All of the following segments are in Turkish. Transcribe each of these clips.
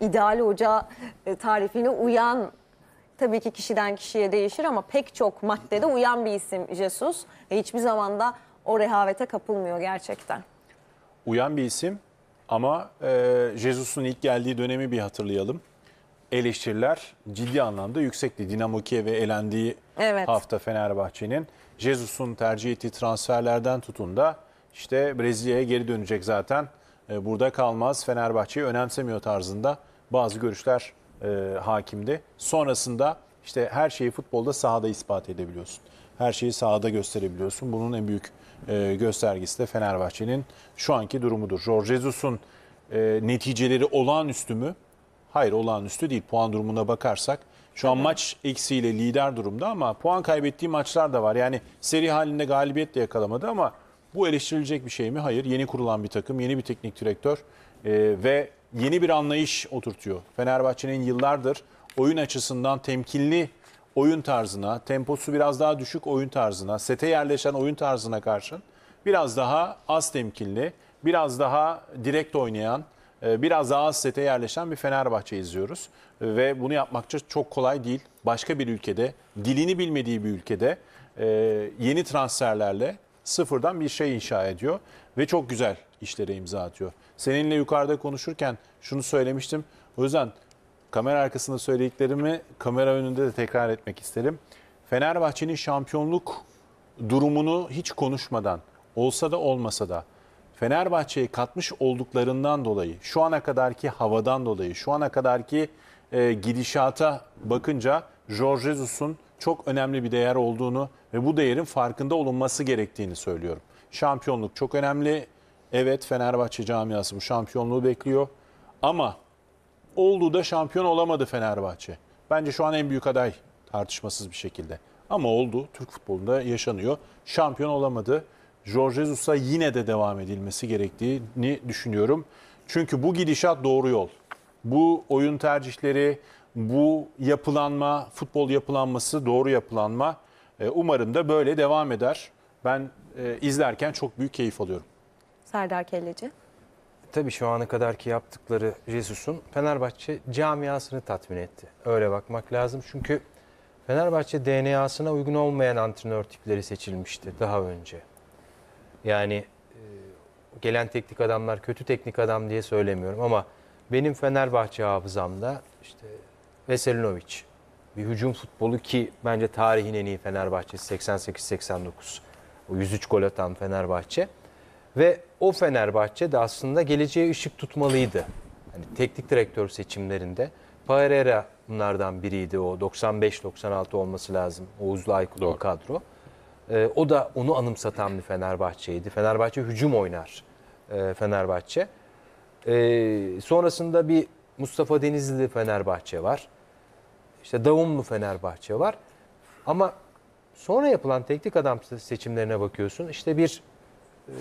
ideal hoca e, tarifine uyan tabii ki kişiden kişiye değişir ama pek çok maddede uyan bir isim Jesus. E hiçbir zaman da o rehavete kapılmıyor gerçekten. Uyan bir isim ama e, Jesus'un ilk geldiği dönemi bir hatırlayalım. Eleştiriler ciddi anlamda yüksekti. Dinamo Kiev'e elendiği evet. hafta Fenerbahçe'nin. Jesus'un tercih ettiği transferlerden tutun da işte Brezilya'ya geri dönecek zaten. E, burada kalmaz Fenerbahçe'yi önemsemiyor tarzında bazı görüşler e, hakimdi. Sonrasında işte her şeyi futbolda sahada ispat edebiliyorsun. Her şeyi sahada gösterebiliyorsun. Bunun en büyük e, göstergesi de Fenerbahçe'nin şu anki durumudur. Jorge Jesus'un e, neticeleri olağanüstü mü? Hayır olağanüstü değil. Puan durumuna bakarsak şu an evet. maç eksiğiyle lider durumda ama puan kaybettiği maçlar da var. Yani seri halinde galibiyetle yakalamadı ama bu eleştirilecek bir şey mi? Hayır. Yeni kurulan bir takım, yeni bir teknik direktör e, ve yeni bir anlayış oturtuyor. Fenerbahçe'nin yıllardır oyun açısından temkinli oyun tarzına, temposu biraz daha düşük oyun tarzına, sete yerleşen oyun tarzına karşın biraz daha az temkinli, biraz daha direkt oynayan, e, biraz daha az sete yerleşen bir Fenerbahçe izliyoruz. Ve bunu yapmakça çok kolay değil. Başka bir ülkede, dilini bilmediği bir ülkede e, yeni transferlerle sıfırdan bir şey inşa ediyor ve çok güzel işlere imza atıyor. Seninle yukarıda konuşurken şunu söylemiştim. O yüzden kamera arkasında söylediklerimi kamera önünde de tekrar etmek isterim. Fenerbahçe'nin şampiyonluk durumunu hiç konuşmadan olsa da olmasa da Fenerbahçe'ye katmış olduklarından dolayı, şu ana kadarki havadan dolayı, şu ana kadarki e, gidişata bakınca Jorge Jesus'un çok önemli bir değer olduğunu ve bu değerin farkında olunması gerektiğini söylüyorum. Şampiyonluk çok önemli. Evet Fenerbahçe camiası bu şampiyonluğu bekliyor. Ama oldu da şampiyon olamadı Fenerbahçe. Bence şu an en büyük aday tartışmasız bir şekilde. Ama oldu. Türk futbolunda yaşanıyor. Şampiyon olamadı. Jorge Jesus'a yine de devam edilmesi gerektiğini düşünüyorum. Çünkü bu gidişat doğru yol. Bu oyun tercihleri, bu yapılanma, futbol yapılanması doğru yapılanma e, umarım da böyle devam eder. Ben e, izlerken çok büyük keyif alıyorum. Serdar Kelleci. Tabii şu ana kadar ki yaptıkları Jesus'un Fenerbahçe camiasını tatmin etti. Öyle bakmak lazım çünkü Fenerbahçe DNA'sına uygun olmayan antrenör tipleri seçilmişti daha önce. Yani e, gelen teknik adamlar kötü teknik adam diye söylemiyorum ama benim Fenerbahçe hafızamda işte Veselinovic. Bir hücum futbolu ki bence tarihin en iyi Fenerbahçe 88-89. O 103 gol atan Fenerbahçe. Ve o Fenerbahçe de aslında geleceğe ışık tutmalıydı. Hani teknik direktör seçimlerinde. Pereira bunlardan biriydi o. 95-96 olması lazım. Oğuzlu Aykut Doğru. kadro. Ee, o da onu anımsatan bir Fenerbahçe'ydi. Fenerbahçe hücum oynar e, Fenerbahçe. Ee, sonrasında bir Mustafa Denizli Fenerbahçe var işte Davumlu Fenerbahçe var. Ama sonra yapılan teknik adam seçimlerine bakıyorsun. İşte bir e,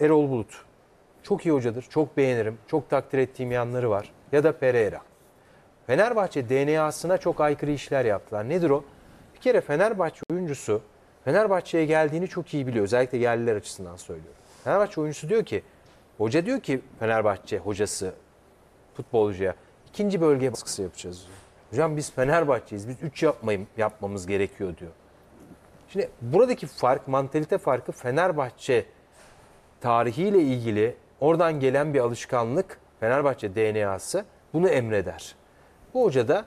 Erol Bulut. Çok iyi hocadır. Çok beğenirim. Çok takdir ettiğim yanları var. Ya da Pereira. Fenerbahçe DNA'sına çok aykırı işler yaptılar. Nedir o? Bir kere Fenerbahçe oyuncusu Fenerbahçe'ye geldiğini çok iyi biliyor. Özellikle yerliler açısından söylüyorum. Fenerbahçe oyuncusu diyor ki, hoca diyor ki Fenerbahçe hocası futbolcuya ikinci bölge baskısı yapacağız diyor. Hocam biz Fenerbahçe'yiz. Biz 3 yapmayım yapmamız gerekiyor diyor. Şimdi buradaki fark, mantalite farkı Fenerbahçe tarihiyle ilgili oradan gelen bir alışkanlık, Fenerbahçe DNA'sı bunu emreder. Bu hoca da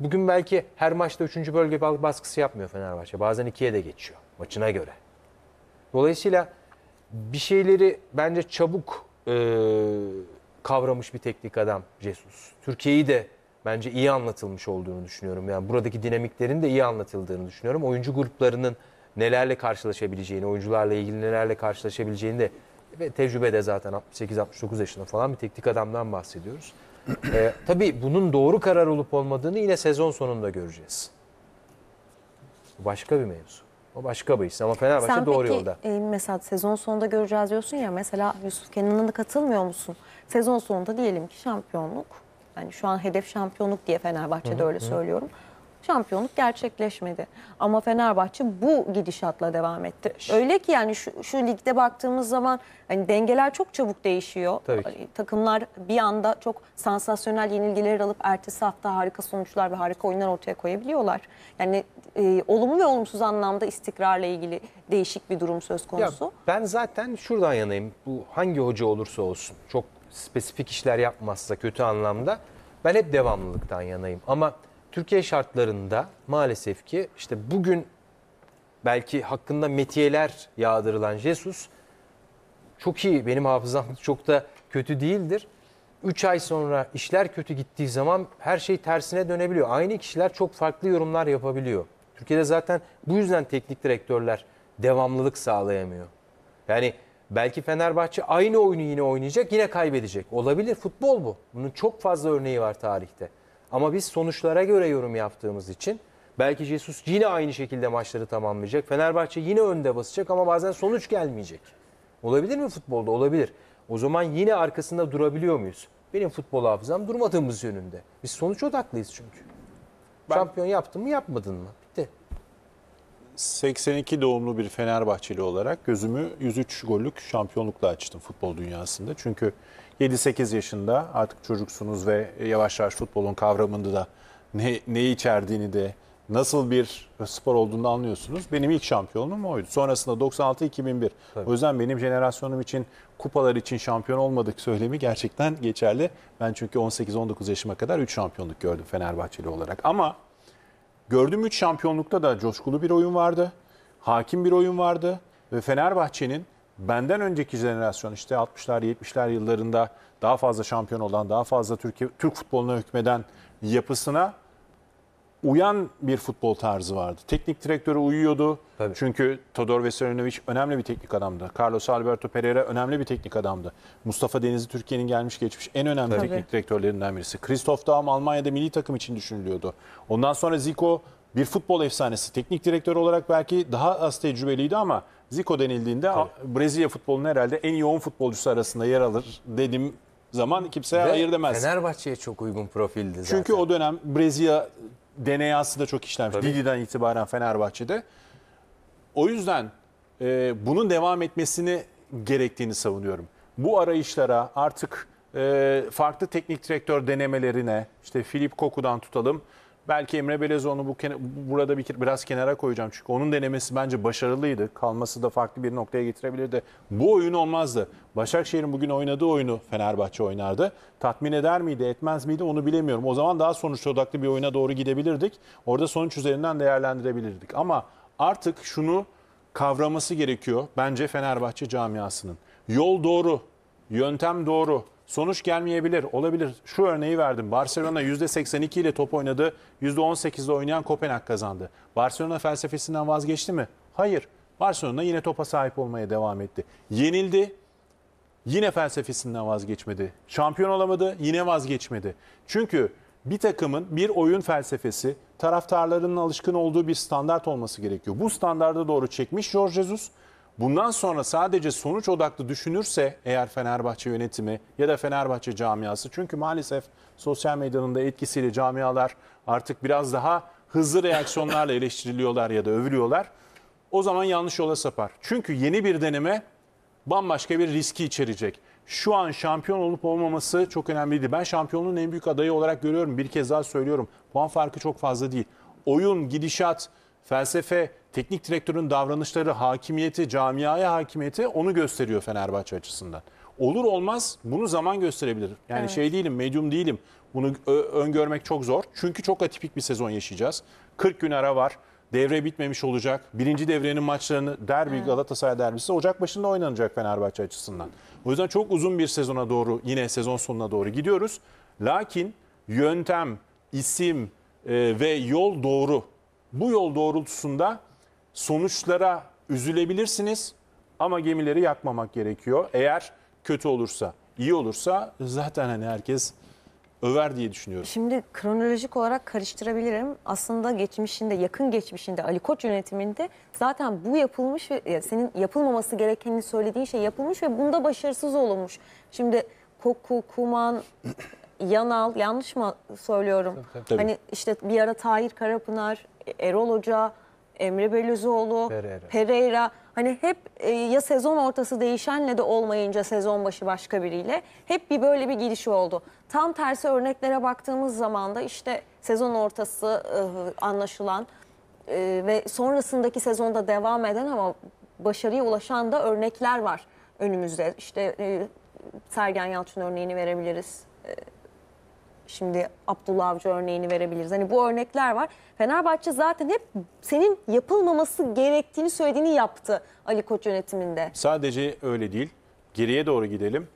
bugün belki her maçta 3. bölge baskısı yapmıyor Fenerbahçe. Bazen 2'ye de geçiyor maçına göre. Dolayısıyla bir şeyleri bence çabuk e, kavramış bir teknik adam Jesus. Türkiye'yi de bence iyi anlatılmış olduğunu düşünüyorum. Yani buradaki dinamiklerin de iyi anlatıldığını düşünüyorum. Oyuncu gruplarının nelerle karşılaşabileceğini, oyuncularla ilgili nelerle karşılaşabileceğini de ve tecrübe de zaten 68-69 yaşında falan bir teknik adamdan bahsediyoruz. ee, tabii bunun doğru karar olup olmadığını yine sezon sonunda göreceğiz. başka bir mevzu. O başka bir iş ama Fenerbahçe Sen doğru peki, yolda. E, mesela sezon sonunda göreceğiz diyorsun ya mesela Yusuf Kenan'ın katılmıyor musun? Sezon sonunda diyelim ki şampiyonluk yani şu an hedef şampiyonluk diye Fenerbahçe'de hı hı. öyle söylüyorum. Şampiyonluk gerçekleşmedi. Ama Fenerbahçe bu gidişatla devam etti. Öyle ki yani şu, şu ligde baktığımız zaman hani dengeler çok çabuk değişiyor. Tabii Takımlar bir anda çok sansasyonel yenilgiler alıp ertesi hafta harika sonuçlar ve harika oyunlar ortaya koyabiliyorlar. Yani e, olumlu ve olumsuz anlamda istikrarla ilgili değişik bir durum söz konusu. Ya ben zaten şuradan yanayım. Bu hangi hoca olursa olsun çok spesifik işler yapmazsa kötü anlamda ben hep devamlılıktan yanayım. Ama Türkiye şartlarında maalesef ki işte bugün belki hakkında metiyeler yağdırılan Jesus çok iyi benim hafızam çok da kötü değildir. 3 ay sonra işler kötü gittiği zaman her şey tersine dönebiliyor. Aynı kişiler çok farklı yorumlar yapabiliyor. Türkiye'de zaten bu yüzden teknik direktörler devamlılık sağlayamıyor. Yani Belki Fenerbahçe aynı oyunu yine oynayacak, yine kaybedecek. Olabilir, futbol bu. Bunun çok fazla örneği var tarihte. Ama biz sonuçlara göre yorum yaptığımız için belki Jesus yine aynı şekilde maçları tamamlayacak. Fenerbahçe yine önde basacak ama bazen sonuç gelmeyecek. Olabilir mi futbolda? Olabilir. O zaman yine arkasında durabiliyor muyuz? Benim futbol hafızam durmadığımız yönünde. Biz sonuç odaklıyız çünkü. Ben... Şampiyon yaptın mı yapmadın mı? 82 doğumlu bir Fenerbahçeli olarak gözümü 103 gollük şampiyonlukla açtım futbol dünyasında. Çünkü 7-8 yaşında artık çocuksunuz ve yavaş yavaş futbolun kavramında da ne, neyi içerdiğini de nasıl bir spor olduğunu anlıyorsunuz. Benim ilk şampiyonluğum oydu. Sonrasında 96-2001. O yüzden benim jenerasyonum için kupalar için şampiyon olmadık söylemi gerçekten geçerli. Ben çünkü 18-19 yaşıma kadar 3 şampiyonluk gördüm Fenerbahçeli olarak. Ama Gördüğüm 3 şampiyonlukta da coşkulu bir oyun vardı. Hakim bir oyun vardı. Ve Fenerbahçe'nin benden önceki jenerasyon işte 60'lar 70'ler yıllarında daha fazla şampiyon olan, daha fazla Türkiye Türk futboluna hükmeden yapısına uyan bir futbol tarzı vardı. Teknik direktörü uyuyordu. Tabii. Çünkü Todor Veselinovic önemli bir teknik adamdı. Carlos Alberto Pereira önemli bir teknik adamdı. Mustafa Denizli Türkiye'nin gelmiş geçmiş en önemli Tabii. teknik direktörlerinden birisi. Christoph Daum Almanya'da milli takım için düşünülüyordu. Ondan sonra Zico bir futbol efsanesi. Teknik direktör olarak belki daha az tecrübeliydi ama Zico denildiğinde Tabii. Brezilya futbolunun herhalde en yoğun futbolcusu arasında yer alır dedim zaman kimseye Ve hayır demez. Fenerbahçe'ye çok uygun profildi zaten. Çünkü o dönem Brezilya DNA'sı da çok işlenmiş. Didi'den itibaren Fenerbahçe'de. O yüzden e, bunun devam etmesini gerektiğini savunuyorum. Bu arayışlara artık e, farklı teknik direktör denemelerine işte Filip Koku'dan tutalım Belki Emre Belezoğlu'nu bu burada bir biraz kenara koyacağım. Çünkü onun denemesi bence başarılıydı. Kalması da farklı bir noktaya getirebilirdi. Bu oyun olmazdı. Başakşehir'in bugün oynadığı oyunu Fenerbahçe oynardı. Tatmin eder miydi, etmez miydi onu bilemiyorum. O zaman daha sonuç odaklı bir oyuna doğru gidebilirdik. Orada sonuç üzerinden değerlendirebilirdik. Ama artık şunu kavraması gerekiyor bence Fenerbahçe camiasının. Yol doğru, yöntem doğru sonuç gelmeyebilir. Olabilir. Şu örneği verdim. Barcelona %82 ile top oynadı. %18 ile oynayan Kopenhag kazandı. Barcelona felsefesinden vazgeçti mi? Hayır. Barcelona yine topa sahip olmaya devam etti. Yenildi. Yine felsefesinden vazgeçmedi. Şampiyon olamadı. Yine vazgeçmedi. Çünkü bir takımın bir oyun felsefesi taraftarlarının alışkın olduğu bir standart olması gerekiyor. Bu standarda doğru çekmiş George Jesus bundan sonra sadece sonuç odaklı düşünürse eğer Fenerbahçe yönetimi ya da Fenerbahçe camiası çünkü maalesef sosyal medyanın da etkisiyle camialar artık biraz daha hızlı reaksiyonlarla eleştiriliyorlar ya da övülüyorlar. O zaman yanlış yola sapar. Çünkü yeni bir deneme bambaşka bir riski içerecek. Şu an şampiyon olup olmaması çok önemliydi. Ben şampiyonluğun en büyük adayı olarak görüyorum. Bir kez daha söylüyorum. Puan farkı çok fazla değil. Oyun, gidişat, felsefe, teknik direktörün davranışları, hakimiyeti, camiaya hakimiyeti onu gösteriyor Fenerbahçe açısından. Olur olmaz bunu zaman gösterebilir. Yani evet. şey değilim, medyum değilim. Bunu öngörmek çok zor. Çünkü çok atipik bir sezon yaşayacağız. 40 gün ara var. Devre bitmemiş olacak. Birinci devrenin maçlarını derbi evet. Galatasaray derbisi Ocak başında oynanacak Fenerbahçe açısından. O yüzden çok uzun bir sezona doğru yine sezon sonuna doğru gidiyoruz. Lakin yöntem, isim e, ve yol doğru. Bu yol doğrultusunda sonuçlara üzülebilirsiniz ama gemileri yakmamak gerekiyor. Eğer kötü olursa, iyi olursa zaten hani herkes över diye düşünüyorum. Şimdi kronolojik olarak karıştırabilirim. Aslında geçmişinde, yakın geçmişinde Ali Koç yönetiminde zaten bu yapılmış ve senin yapılmaması gerekeni söylediğin şey yapılmış ve bunda başarısız olunmuş. Şimdi Koku, Kuman, Yanal yanlış mı söylüyorum? Tabii. Hani işte bir ara Tahir Karapınar Erol Hoca, Emre Belözoğlu, Pereira. Pereira. Hani hep e, ya sezon ortası değişenle de olmayınca sezon başı başka biriyle hep bir böyle bir gidişi oldu. Tam tersi örneklere baktığımız zaman da işte sezon ortası e, anlaşılan e, ve sonrasındaki sezonda devam eden ama başarıya ulaşan da örnekler var önümüzde. İşte e, Sergen Yalçın örneğini verebiliriz. E, Şimdi Abdullah Avcı örneğini verebiliriz. Hani bu örnekler var. Fenerbahçe zaten hep senin yapılmaması gerektiğini söylediğini yaptı Ali Koç yönetiminde. Sadece öyle değil. Geriye doğru gidelim.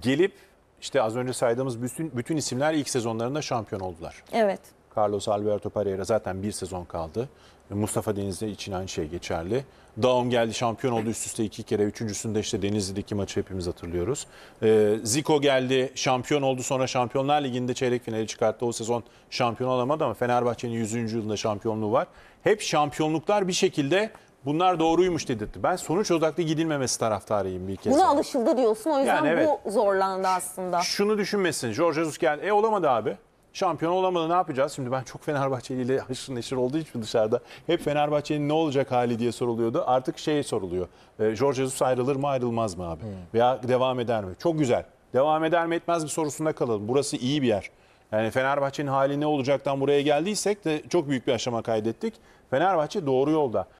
Gelip işte az önce saydığımız bütün, bütün isimler ilk sezonlarında şampiyon oldular. Evet. Carlos Alberto Pereira zaten bir sezon kaldı. Mustafa Denizli için aynı şey geçerli. Daum geldi şampiyon oldu üst üste iki kere. Üçüncüsünde işte Denizli'deki maçı hepimiz hatırlıyoruz. Ee, Zico geldi şampiyon oldu sonra Şampiyonlar Ligi'nde çeyrek finali çıkarttı. O sezon şampiyon olamadı ama Fenerbahçe'nin 100. yılında şampiyonluğu var. Hep şampiyonluklar bir şekilde bunlar doğruymuş dedirtti. Ben sonuç odaklı gidilmemesi taraftarıyım bir kez. Buna daha. alışıldı diyorsun o yüzden Yani evet. bu zorlandı aslında. Şunu düşünmesin. George Jesus geldi. E olamadı abi. Şampiyon olamadı ne yapacağız? Şimdi ben çok Fenerbahçeli ile haşır neşir olduğu için dışarıda hep Fenerbahçe'nin ne olacak hali diye soruluyordu. Artık şey soruluyor. E, Jorge Jesus ayrılır mı ayrılmaz mı abi? Hmm. Veya devam eder mi? Çok güzel. Devam eder mi etmez mi sorusunda kalalım. Burası iyi bir yer. Yani Fenerbahçe'nin hali ne olacaktan buraya geldiysek de çok büyük bir aşama kaydettik. Fenerbahçe doğru yolda.